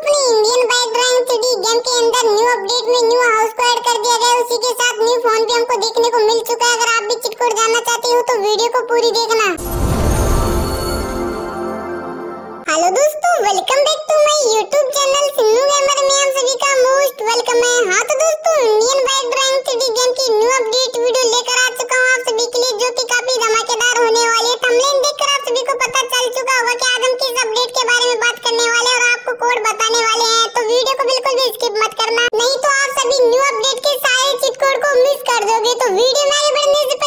अपने Indian bike driving city game के अंदर न्यू अपडेट में न्यू हाउस को ऐड कर दिया गया है उसी के साथ न्यू फोन भी हमको देखने को मिल चुका है अगर आप भी चिटकोट जानना चाहते हो तो वीडियो को पूरी देखना हेलो दोस्तों वेलकम बैक टू और बताने वाले हैं तो वीडियो को बिल्कुल भी स्किप मत करना नहीं तो आप सभी न्यू अपडेट के सारे कोड को मिस कर दोगे तो वीडियो में आगे बढ़ने से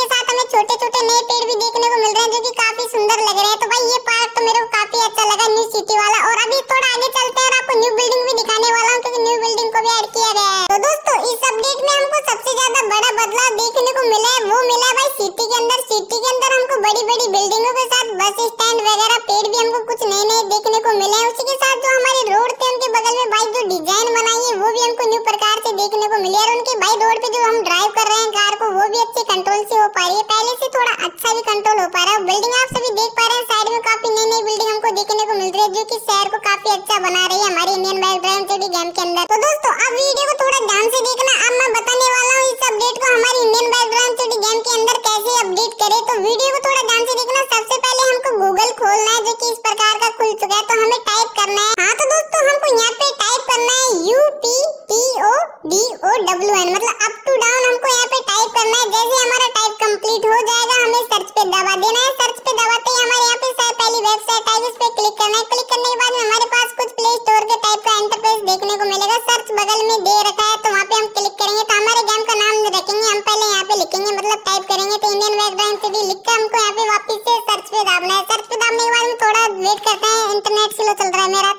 के साथ हमें छोटे छोटे नए पेड़ भी देखने को मिल रहे हैं जो कि काफी सुंदर लग रहे हैं तो भाई ये पार्क तो मेरे को काफी अच्छा लगा न्यू सिटी वाला और अभी थोड़ा आगे चलते हैं और आपको न्यू बिल्डिंग भी दिखाने वाला हूँ क्योंकि न्यू बिल्डिंग को भी ऐड किया गया है तो दोस्तों इस अपडेट में हमको सबसे ज्यादा बड़ा बदलाव देखने को मिला है वो मिला है भाई सिटी के अंदर सिटी के अंदर हमको बड़ी बड़ी बिल्डिंगों के साथ बस स्टैंड वगैरह पेड़ भी हमको कुछ नए नए देखने को मिले हैं उसी के साथ जो हमारे रोड थे उनके बगल में भाई जो डिजाइन बनाई है वो भी हमको न्यू प्रकार से देखने को मिले और उनके भाई रोड पे जो हम ड्राइव कर रहे हैं कंट्रोल से हो पा रही है पहले से थोड़ा अच्छा भी कंट्रोल हो पा रहा है बिल्डिंग आप सभी देख पा रहे हैं साइड में काफी नई नई बिल्डिंग हमको देखने को मिल रही है जो कि शहर को काफी अच्छा बना रही है हमारी Indian bike drive city game के अंदर तो दोस्तों अब वीडियो को थोड़ा ध्यान से देखना अब मैं बताने वाला हूँ इस अपडेट को हमारी Indian bike drive city game के अंदर कैसे अपडेट करे तो वीडियो को थोड़ा ध्यान से देखना सबसे पहले हमको गूगल खोलना है जो की इस प्रकार का खुल चुका है तो हमें टाइप करना है हाँ तो दोस्तों हमको यहाँ पे टाइप करना है U P T O D O W N मतलब अब पे दबा देना है सर्च पे दबाते ही हमारे यहाँ पे सर पहली वेबसाइट आएगी उस पे क्लिक करना है क्लिक करने के बाद हमारे पास कुछ प्ले स्टोर के टाइप का इंटरफेस देखने को मिलेगा सर्च बगल में दे रखा है तो वहाँ पे हम क्लिक करेंगे तो हमारे गेम का नाम रखेंगे हम पहले यहाँ पे लिखेंगे मतलब टाइप करेंगे तो इंडियन बैकग्राउंड से भी लिख कर हमको यहाँ पे वापस से सर्च पे दाबना है सर्च पे दाबने के बाद हम थोड़ा वेट करते हैं इंटरनेट स्लो चल रहा है मेरा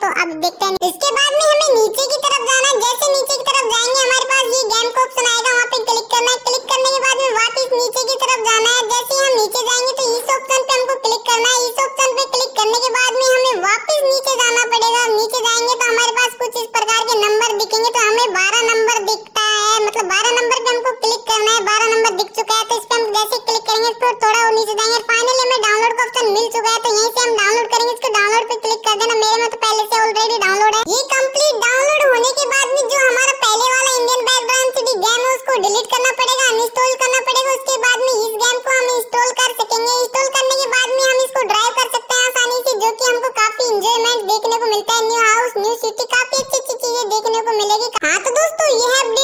हमें बारह नंबर दिखता है मतलब बारह नंबर पे हमको क्लिक करना है बारह नंबर दिख चुका है तो इस पे हम जैसे क्लिक करेंगे तो थोड़ा नीचे जाएंगे फाइनली हमें डाउनलोड का ऑप्शन मिल चुका है तो यहीं से हम डाउनलोड करेंगे इसको डाउनलोड पे क्लिक दोस्तों यह